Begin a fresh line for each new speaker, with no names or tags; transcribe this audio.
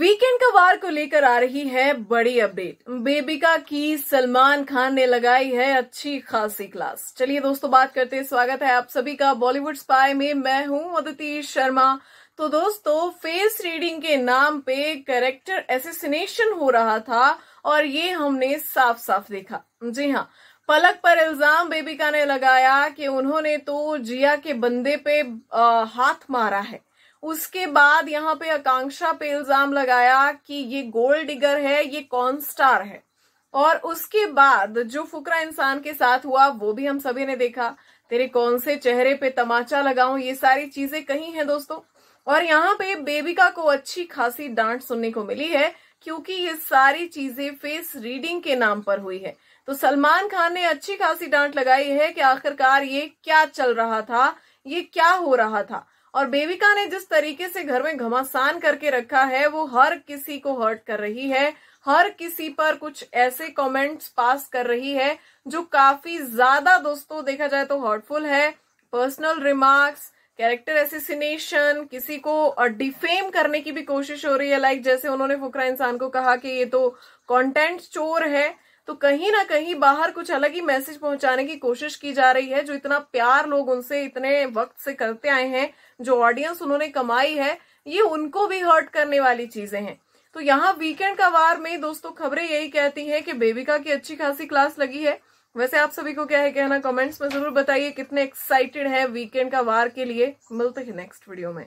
weekend का वार को लेकर आ रही है बड़ी अपडेट बेबिका की सलमान खान ने लगाई है अच्छी खासी क्लास चलिए दोस्तों बात करते हैं स्वागत है आप सभी का बॉलीवुड स्पाई में मैं हूं अदिति शर्मा तो दोस्तों फेस रीडिंग के नाम पे कैरेक्टर एसेसिनेशन हो रहा था और ये हमने साफ साफ देखा जी हाँ पलक पर इल्जाम बेबिका ने लगाया कि उन्होंने तो जिया के बंदे पे आ, हाथ मारा है उसके बाद यहाँ पे आकांक्षा पे इल्जाम लगाया कि ये गोल्ड डिगर है ये कौन स्टार है और उसके बाद जो फुकरा इंसान के साथ हुआ वो भी हम सभी ने देखा तेरे कौन से चेहरे पे तमाचा लगाऊं ये सारी चीजें कहीं हैं दोस्तों और यहाँ पे बेबिका को अच्छी खासी डांट सुनने को मिली है क्योंकि ये सारी चीजें फेस रीडिंग के नाम पर हुई है तो सलमान खान ने अच्छी खासी डांट लगाई है कि आखिरकार ये क्या चल रहा था ये क्या हो रहा था और बेबिका ने जिस तरीके से घर में घमासान करके रखा है वो हर किसी को हर्ट कर रही है हर किसी पर कुछ ऐसे कमेंट्स पास कर रही है जो काफी ज्यादा दोस्तों देखा जाए तो हर्टफुल है पर्सनल रिमार्क्स कैरेक्टर एसिसिनेशन किसी को डिफेम करने की भी कोशिश हो रही है लाइक जैसे उन्होंने फुकरा इंसान को कहा कि ये तो कंटेंट चोर है तो कहीं ना कहीं बाहर कुछ अलग ही मैसेज पहुंचाने की कोशिश की जा रही है जो इतना प्यार लोग उनसे इतने वक्त से करते आए हैं जो ऑडियंस उन्होंने कमाई है ये उनको भी हर्ट करने वाली चीजें हैं तो यहाँ वीकेंड का वार में दोस्तों खबरें यही कहती हैं कि बेबिका की अच्छी खासी क्लास लगी है वैसे आप सभी को क्या है कहना कमेंट्स में जरूर बताइए कितने एक्साइटेड है वीकेंड का वार के लिए मिलते हैं नेक्स्ट वीडियो में